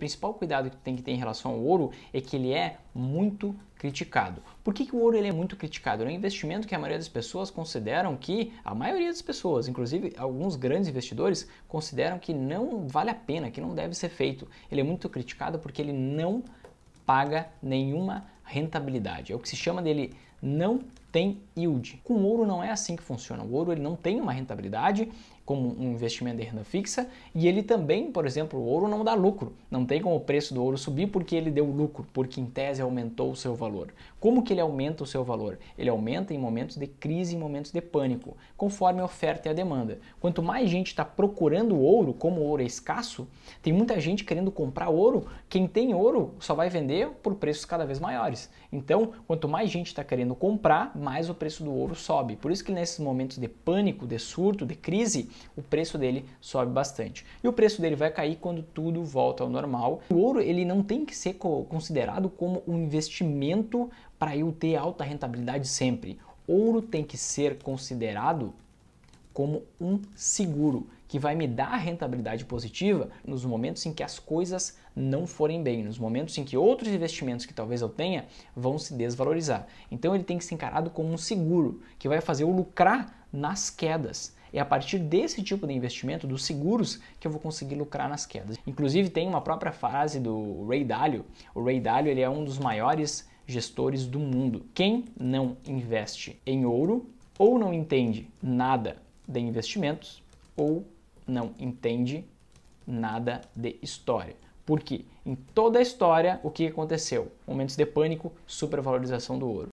principal cuidado que tem que ter em relação ao ouro é que ele é muito criticado. Por que, que o ouro ele é muito criticado? Ele é um investimento que a maioria das pessoas consideram que, a maioria das pessoas, inclusive alguns grandes investidores, consideram que não vale a pena, que não deve ser feito. Ele é muito criticado porque ele não paga nenhuma rentabilidade. É o que se chama dele não tem yield. Com ouro não é assim que funciona. O ouro ele não tem uma rentabilidade como um investimento de renda fixa e ele também, por exemplo, o ouro não dá lucro. Não tem como o preço do ouro subir porque ele deu lucro, porque em tese aumentou o seu valor. Como que ele aumenta o seu valor? Ele aumenta em momentos de crise, em momentos de pânico, conforme a oferta e a demanda. Quanto mais gente está procurando ouro, como o ouro é escasso, tem muita gente querendo comprar ouro. Quem tem ouro só vai vender por preços cada vez maiores. Então, quanto mais gente está querendo comprar, mais o preço do ouro sobe. Por isso que nesses momentos de pânico, de surto, de crise, o preço dele sobe bastante. E o preço dele vai cair quando tudo volta ao normal. O ouro ele não tem que ser considerado como um investimento para eu ter alta rentabilidade sempre. Ouro tem que ser considerado como um seguro que vai me dar rentabilidade positiva nos momentos em que as coisas não forem bem, nos momentos em que outros investimentos que talvez eu tenha vão se desvalorizar. Então ele tem que ser encarado como um seguro que vai fazer eu lucrar nas quedas. É a partir desse tipo de investimento, dos seguros, que eu vou conseguir lucrar nas quedas. Inclusive tem uma própria frase do Ray Dalio. O Ray Dalio ele é um dos maiores gestores do mundo. Quem não investe em ouro ou não entende nada de investimentos ou não entende nada de história. Por quê? Em toda a história, o que aconteceu? Momentos de pânico, supervalorização do ouro.